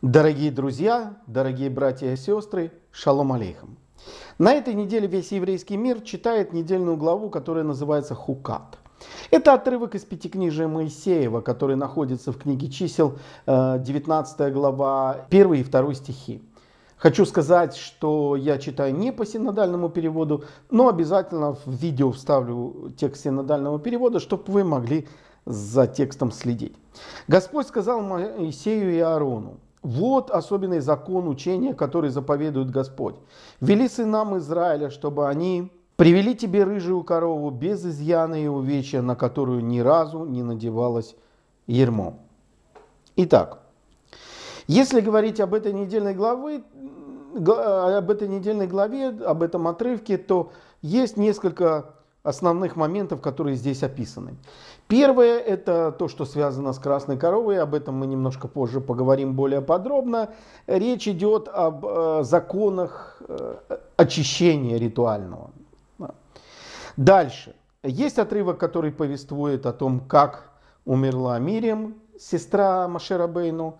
Дорогие друзья, дорогие братья и сестры, шалом алейхам. На этой неделе весь еврейский мир читает недельную главу, которая называется «Хукат». Это отрывок из Пятикнижия Моисеева, который находится в книге чисел, 19 э, глава, 1 и 2 стихи. Хочу сказать, что я читаю не по синодальному переводу, но обязательно в видео вставлю текст синодального перевода, чтобы вы могли за текстом следить. Господь сказал Моисею и Аарону, вот особенный закон учения, который заповедует Господь. «Вели сынам Израиля, чтобы они привели тебе рыжую корову без изъяна и увечья, на которую ни разу не надевалось ермо». Итак, если говорить об этой недельной главе, э, об этой недельной главе, об этом отрывке, то есть несколько основных моментов, которые здесь описаны. Первое – это то, что связано с красной коровой, об этом мы немножко позже поговорим более подробно. Речь идет об э, законах э, очищения ритуального. Дальше. Есть отрывок, который повествует о том, как умерла Мирим, сестра Машерабейну.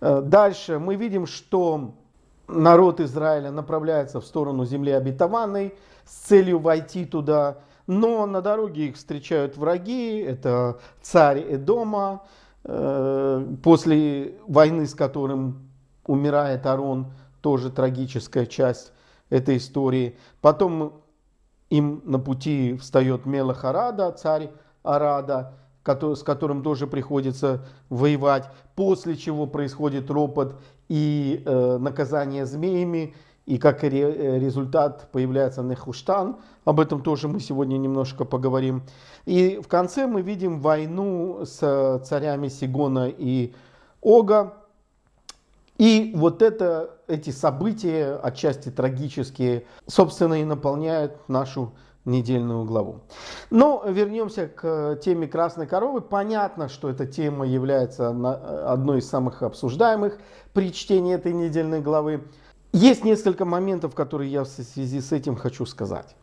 Э, дальше мы видим, что народ Израиля направляется в сторону земли обетованной с целью войти туда – но на дороге их встречают враги, это царь Эдома, э, после войны, с которым умирает Арон, тоже трагическая часть этой истории. Потом им на пути встает Мелах Арада, царь Арада, с которым тоже приходится воевать, после чего происходит ропот и э, наказание змеями, и как э, результат появляется Нехуштан. Об этом тоже мы сегодня немножко поговорим. И в конце мы видим войну с э, царями Сигона и Ога. И вот это, эти события, отчасти трагические, собственно и наполняют нашу недельную главу. Но вернемся к э, теме красной коровы. Понятно, что эта тема является одной из самых обсуждаемых при чтении этой недельной главы. Есть несколько моментов, которые я в связи с этим хочу сказать.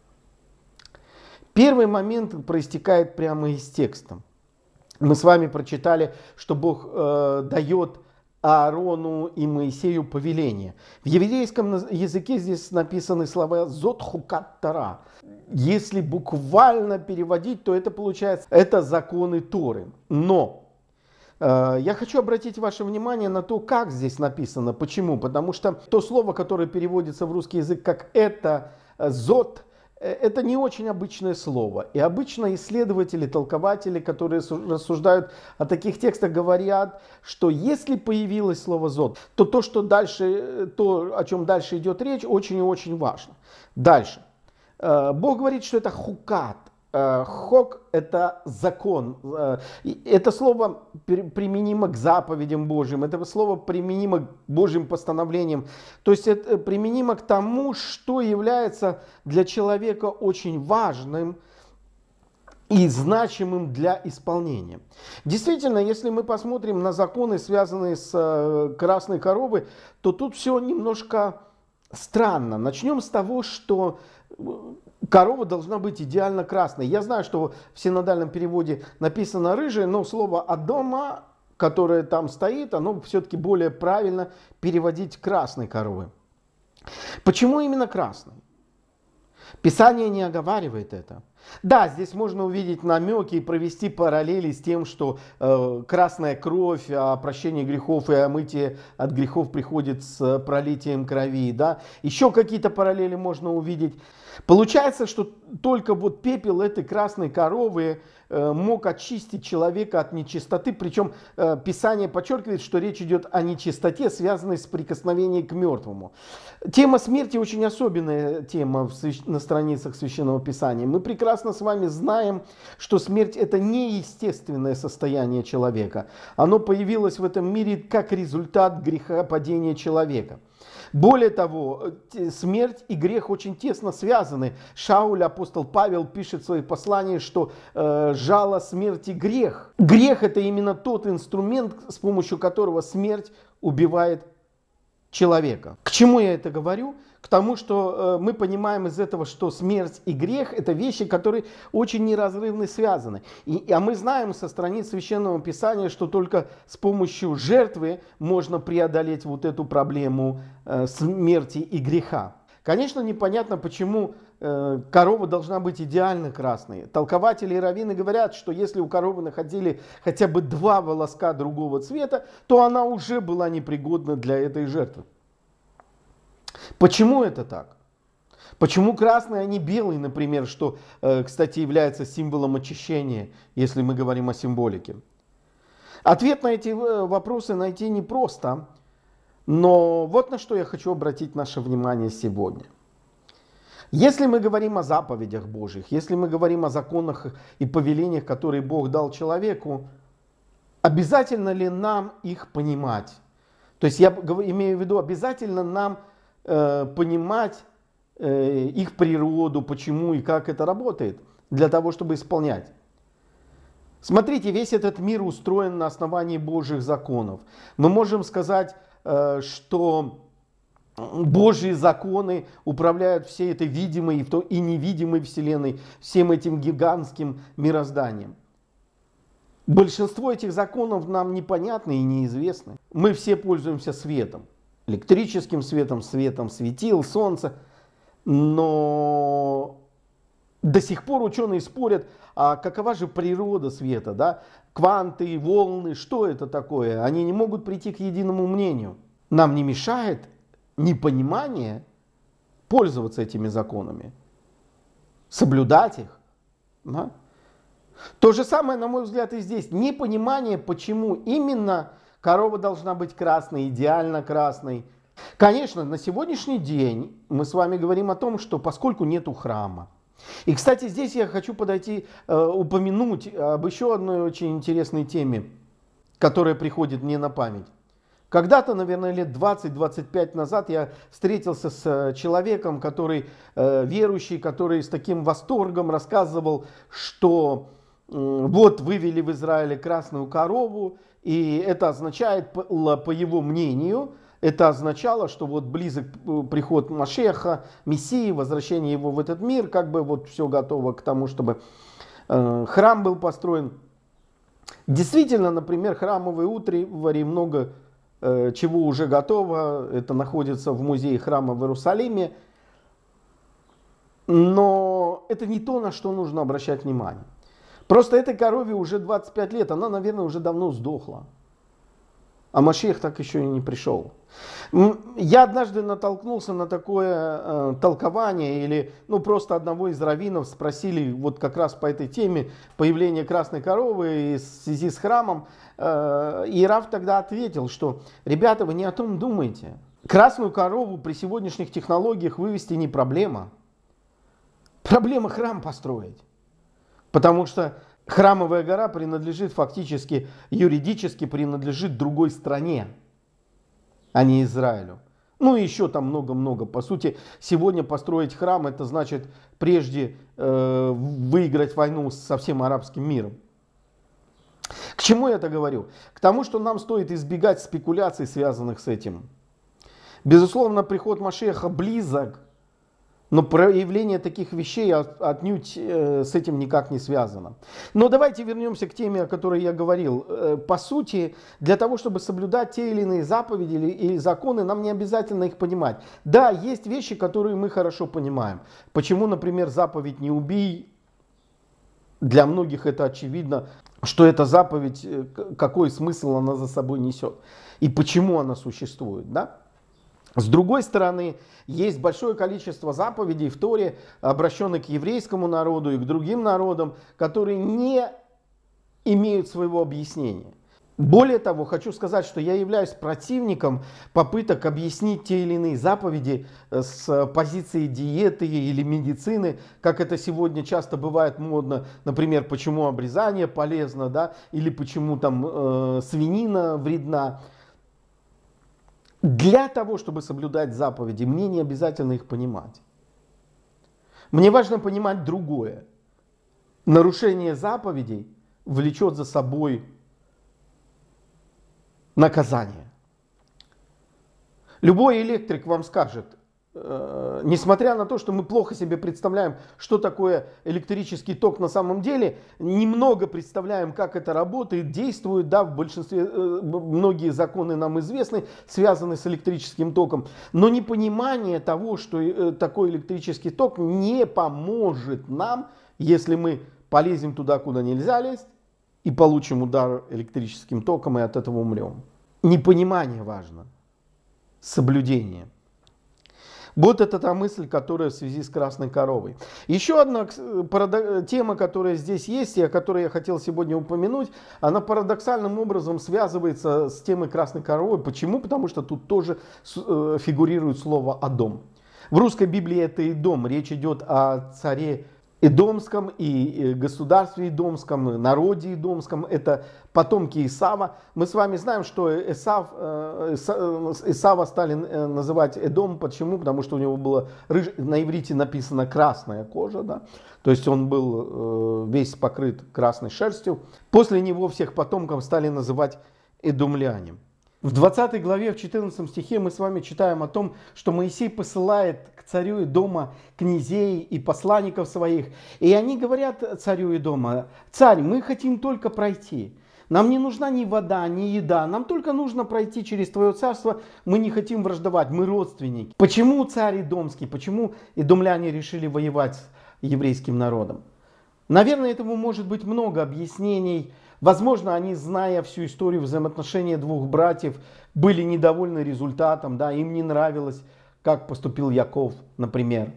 Первый момент проистекает прямо из текста. Мы с вами прочитали, что Бог э, дает Аарону и Моисею повеление. В еврейском языке здесь написаны слова «зот хукат тара». Если буквально переводить, то это получается «это законы Торы». Но Э, я хочу обратить ваше внимание на то, как здесь написано. Почему? Потому что то слово, которое переводится в русский язык как «это», э, «зод», э, это не очень обычное слово. И обычно исследователи, толкователи, которые рассуждают о таких текстах, говорят, что если появилось слово «зод», то то, что дальше, то, о чем дальше идет речь, очень и очень важно. Дальше. Бог говорит, что это хукат. Э, хок – это закон. Э, это слово применимо к заповедям Божьим, это слово применимо к Божьим постановлениям. То есть это применимо к тому, что является для человека очень важным и значимым для исполнения. Действительно, если мы посмотрим на законы, связанные с э, красной коровой, то тут все немножко странно. Начнем с того, что Корова должна быть идеально красной. Я знаю, что в синодальном переводе написано рыжая, но слово от дома, которое там стоит, оно все-таки более правильно переводить красной коровы. Почему именно красной? Писание не оговаривает это. Да, здесь можно увидеть намеки и провести параллели с тем, что э, красная кровь, о а, прощении грехов и омытие от грехов приходит с э, пролитием крови. Да? Еще какие-то параллели можно увидеть. Получается, что только вот пепел этой красной коровы Э, мог очистить человека от нечистоты. Причем э, Писание подчеркивает, что речь идет о нечистоте, связанной с прикосновением к мертвому. Тема смерти очень особенная тема на страницах Священного Писания. Мы прекрасно с вами знаем, что смерть – это неестественное состояние человека. Оно появилось в этом мире как результат греха падения человека. Более того, смерть и грех очень тесно связаны. Шауль, апостол Павел пишет в своих посланиях, что э, жало смерти грех. Грех это именно тот инструмент, с помощью которого смерть убивает человека. К чему я это говорю? К тому, что э, мы понимаем из этого, что смерть и грех – это вещи, которые очень неразрывно связаны. И, а мы знаем со страниц Священного Писания, что только с помощью жертвы можно преодолеть вот эту проблему э, смерти и греха. Конечно, непонятно, почему Э, корова должна быть идеально красной. Толкователи и раввины говорят, что если у коровы находили хотя бы два волоска другого цвета, то она уже была непригодна для этой жертвы. Почему это так? Почему красный, а не белый, например, что, э, кстати, является символом очищения, если мы говорим о символике? Ответ на эти э, вопросы найти непросто, но вот на что я хочу обратить наше внимание сегодня. Если мы говорим о заповедях Божьих, если мы говорим о законах и повелениях, которые Бог дал человеку, обязательно ли нам их понимать? То есть я имею в виду, обязательно нам э, понимать э, их природу, почему и как это работает, для того, чтобы исполнять. Смотрите, весь этот мир устроен на основании Божьих законов. Мы можем сказать, э, что Божьи законы управляют всей этой видимой и невидимой Вселенной, всем этим гигантским мирозданием. Большинство этих законов нам непонятны и неизвестны. Мы все пользуемся светом, электрическим светом, светом светил, солнца, но до сих пор ученые спорят, а какова же природа света, да? кванты, волны, что это такое? Они не могут прийти к единому мнению. Нам не мешает непонимание пользоваться этими законами, соблюдать их. Да? То же самое, на мой взгляд, и здесь. Непонимание, почему именно корова должна быть красной, идеально красной. Конечно, на сегодняшний день мы с вами говорим о том, что поскольку нету храма, и, кстати, здесь я хочу подойти, э, упомянуть об еще одной очень интересной теме, которая приходит мне на память. Когда-то, наверное, лет 20-25 назад я встретился с э, человеком, который э, верующий, который с таким восторгом рассказывал, что э, вот вывели в Израиле красную корову, и это означает, по, по его мнению, это означало, что вот близок э, приход Машеха, Мессии, возвращение его в этот мир, как бы вот все готово к тому, чтобы э, храм был построен. Действительно, например, храмовые утри, много Э, чего уже готово. Это находится в музее храма в Иерусалиме. Но это не то, на что нужно обращать внимание. Просто этой корове уже 25 лет, она, наверное, уже давно сдохла. А Машех так еще и не пришел. Я однажды натолкнулся на такое э, толкование, или ну, просто одного из раввинов спросили вот как раз по этой теме появление красной коровы и в связи с храмом. Э, и Рав тогда ответил, что ребята, вы не о том думаете. Красную корову при сегодняшних технологиях вывести не проблема. Проблема храм построить. Потому что Храмовая гора принадлежит фактически, юридически принадлежит другой стране, а не Израилю. Ну и еще там много-много. По сути, сегодня построить храм, это значит прежде э, выиграть войну со всем арабским миром. К чему я это говорю? К тому, что нам стоит избегать спекуляций, связанных с этим. Безусловно, приход Машеха близок, но проявление таких вещей отнюдь э, с этим никак не связано. Но давайте вернемся к теме, о которой я говорил. Э, по сути, для того, чтобы соблюдать те или иные заповеди или законы, нам не обязательно их понимать. Да, есть вещи, которые мы хорошо понимаем. Почему, например, заповедь «не убей» для многих это очевидно, что эта заповедь, э, какой смысл она за собой несет и почему она существует. Да? С другой стороны, есть большое количество заповедей в Торе, обращенных к еврейскому народу и к другим народам, которые не имеют своего объяснения. Более того, хочу сказать, что я являюсь противником попыток объяснить те или иные заповеди э, с позиции диеты или медицины, как это сегодня часто бывает модно, например, почему обрезание полезно, да, или почему там э, свинина вредна. Для того, чтобы соблюдать заповеди, мне не обязательно их понимать. Мне важно понимать другое. Нарушение заповедей влечет за собой наказание. Любой электрик вам скажет, Э, несмотря на то, что мы плохо себе представляем, что такое электрический ток на самом деле, немного представляем, как это работает, действует, да, в большинстве, э, многие законы нам известны, связаны с электрическим током, но непонимание того, что э, такой электрический ток не поможет нам, если мы полезем туда, куда нельзя лезть, и получим удар электрическим током, и от этого умрем. Непонимание важно, соблюдение – вот это та мысль, которая в связи с красной коровой. Еще одна тема, которая здесь есть и о которой я хотел сегодня упомянуть, она парадоксальным образом связывается с темой красной коровы. Почему? Потому что тут тоже э, фигурирует слово «адом». В русской Библии это и дом. Речь идет о царе Идомском и э, государстве Эдомском, народе идомском, это потомки Исава. Мы с вами знаем, что Исав, э, э, Исава стали называть Эдом. Почему? Потому что у него было, на иврите написано красная кожа, да? то есть он был весь покрыт красной шерстью. После него всех потомков стали называть эдумлянем. В 20 главе, в 14 стихе мы с вами читаем о том, что Моисей посылает к царю и дома князей и посланников своих. И они говорят царю и дома, царь, мы хотим только пройти. Нам не нужна ни вода, ни еда. Нам только нужно пройти через твое царство. Мы не хотим враждовать, мы родственники. Почему царь Идомский, почему идомляне решили воевать с еврейским народом? Наверное, этому может быть много объяснений. Возможно, они, зная всю историю взаимоотношений двух братьев, были недовольны результатом, да, им не нравилось, как поступил Яков, например.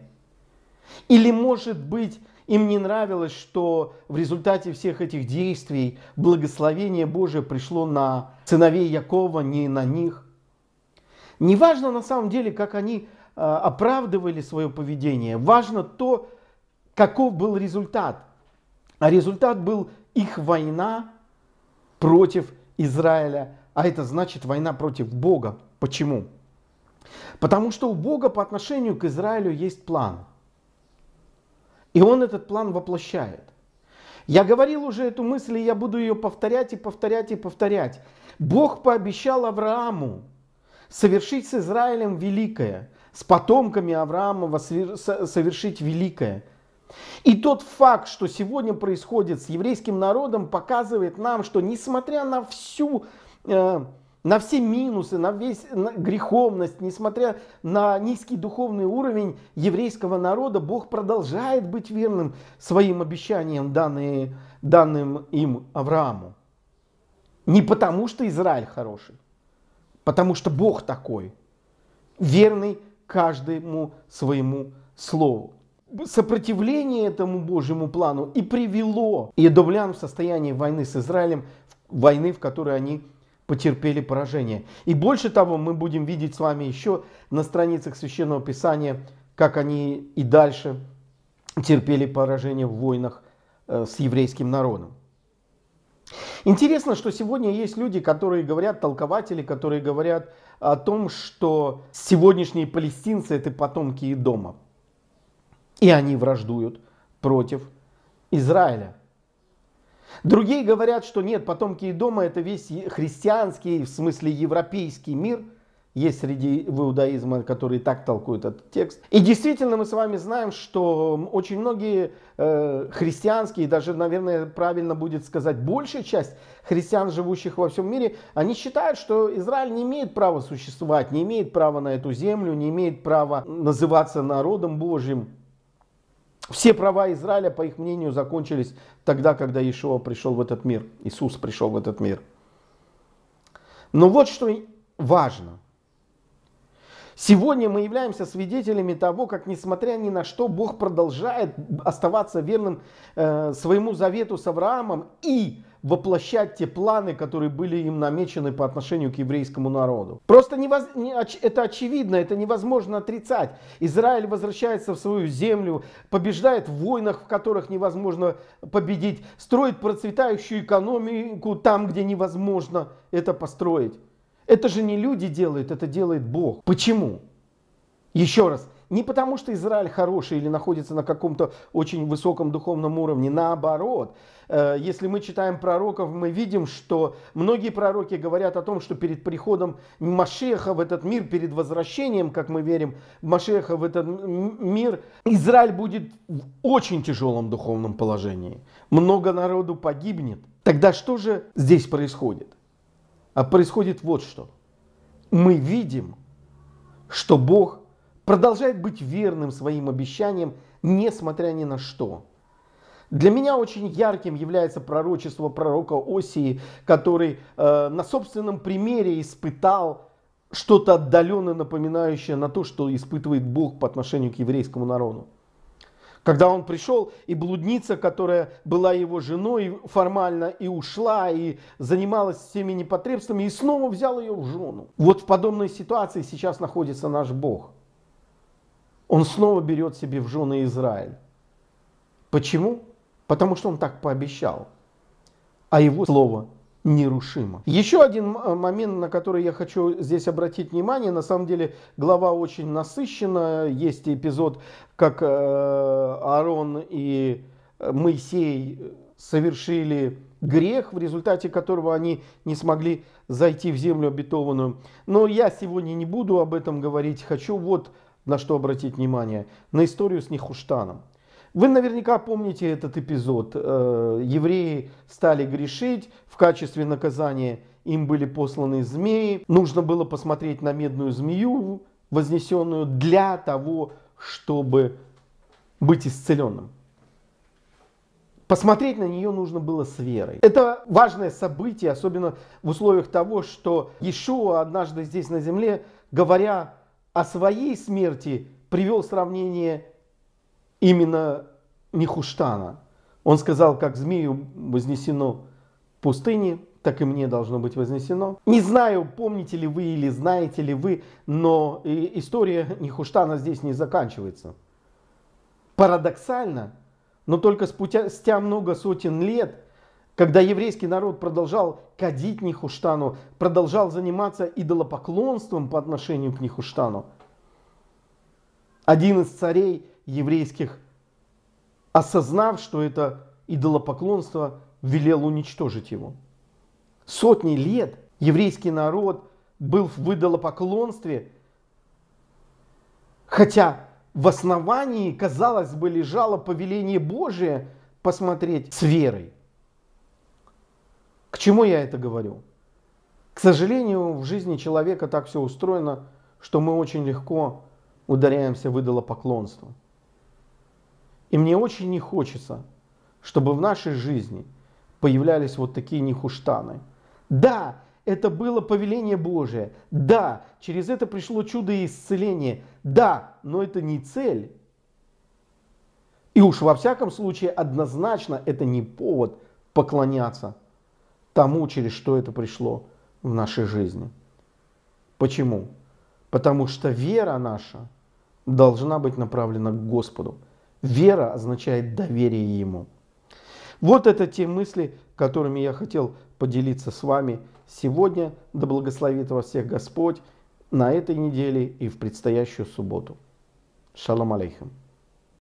Или, может быть, им не нравилось, что в результате всех этих действий благословение Божие пришло на сыновей Якова, не на них. Неважно на самом деле, как они э, оправдывали свое поведение, важно то, каков был результат. А результат был их война против Израиля, а это значит война против Бога. Почему? Потому что у Бога по отношению к Израилю есть план. И он этот план воплощает. Я говорил уже эту мысль, и я буду ее повторять и повторять и повторять. Бог пообещал Аврааму совершить с Израилем великое, с потомками Авраамова совершить великое. И тот факт, что сегодня происходит с еврейским народом, показывает нам, что несмотря на всю... Э, на все минусы, на весь на греховность, несмотря на низкий духовный уровень еврейского народа, Бог продолжает быть верным своим обещаниям, данные, данным им Аврааму. Не потому, что Израиль хороший, потому что Бог такой, верный каждому своему слову сопротивление этому Божьему плану и привело Едовлян в состояние войны с Израилем, войны, в которой они потерпели поражение. И больше того, мы будем видеть с вами еще на страницах Священного Писания, как они и дальше терпели поражение в войнах э, с еврейским народом. Интересно, что сегодня есть люди, которые говорят, толкователи, которые говорят о том, что сегодняшние палестинцы – это потомки едома. И они враждуют против Израиля. Другие говорят, что нет, потомки дома это весь христианский, в смысле европейский мир. Есть среди иудаизма, которые так толкуют этот текст. И действительно мы с вами знаем, что очень многие э, христианские, даже, наверное, правильно будет сказать, большая часть христиан, живущих во всем мире, они считают, что Израиль не имеет права существовать, не имеет права на эту землю, не имеет права называться народом Божьим. Все права Израиля, по их мнению, закончились тогда, когда Иешуа пришел в этот мир, Иисус пришел в этот мир. Но вот что важно. Сегодня мы являемся свидетелями того, как, несмотря ни на что, Бог продолжает оставаться верным э, своему завету с Авраамом и воплощать те планы, которые были им намечены по отношению к еврейскому народу. Просто невоз... это очевидно, это невозможно отрицать. Израиль возвращается в свою землю, побеждает в войнах, в которых невозможно победить, строит процветающую экономику там, где невозможно это построить. Это же не люди делают, это делает Бог. Почему? Еще раз, не потому, что Израиль хороший или находится на каком-то очень высоком духовном уровне, наоборот. Э, если мы читаем пророков, мы видим, что многие пророки говорят о том, что перед приходом Машеха в этот мир, перед возвращением, как мы верим, Машеха в этот мир, Израиль будет в очень тяжелом духовном положении. Много народу погибнет. Тогда что же здесь происходит? А происходит вот что. Мы видим, что Бог продолжает быть верным своим обещаниям, несмотря ни на что. Для меня очень ярким является пророчество пророка Осии, который э, на собственном примере испытал что-то отдаленно напоминающее на то, что испытывает Бог по отношению к еврейскому народу. Когда он пришел, и блудница, которая была его женой формально, и ушла, и занималась всеми непотребствами, и снова взял ее в жену. Вот в подобной ситуации сейчас находится наш Бог – он снова берет себе в жены Израиль. Почему? Потому что он так пообещал. А его слово нерушимо. Еще один э, момент, на который я хочу здесь обратить внимание. На самом деле глава очень насыщена. Есть эпизод, как э, Аарон и э, Моисей совершили грех, в результате которого они не смогли зайти в землю обетованную. Но я сегодня не буду об этом говорить. Хочу вот на что обратить внимание, на историю с Нихуштаном. Вы наверняка помните этот эпизод. Э, евреи стали грешить, в качестве наказания им были посланы змеи. Нужно было посмотреть на медную змею, вознесенную для того, чтобы быть исцеленным. Посмотреть на нее нужно было с верой. Это важное событие, особенно в условиях того, что Иешуа однажды здесь на земле, говоря о своей смерти привел сравнение именно Нихуштана. Он сказал, как змею вознесено в пустыне, так и мне должно быть вознесено. Не знаю, помните ли вы или знаете ли вы, но история Нихуштана здесь не заканчивается. Парадоксально, но только спустя много сотен лет когда еврейский народ продолжал кадить Нихуштану, продолжал заниматься идолопоклонством по отношению к Нихуштану, один из царей еврейских, осознав, что это идолопоклонство, велел уничтожить его. Сотни лет еврейский народ был в идолопоклонстве, хотя в основании, казалось бы, лежало повеление Божие посмотреть с верой. К чему я это говорю? К сожалению, в жизни человека так все устроено, что мы очень легко ударяемся в идолопоклонство. И мне очень не хочется, чтобы в нашей жизни появлялись вот такие нехуштаны. Да, это было повеление Божие. Да, через это пришло чудо и исцеление. Да, но это не цель. И уж во всяком случае однозначно это не повод поклоняться тому, через что это пришло в нашей жизни. Почему? Потому что вера наша должна быть направлена к Господу. Вера означает доверие Ему. Вот это те мысли, которыми я хотел поделиться с вами сегодня. Да благословит вас всех Господь на этой неделе и в предстоящую субботу. Шалом алейхим.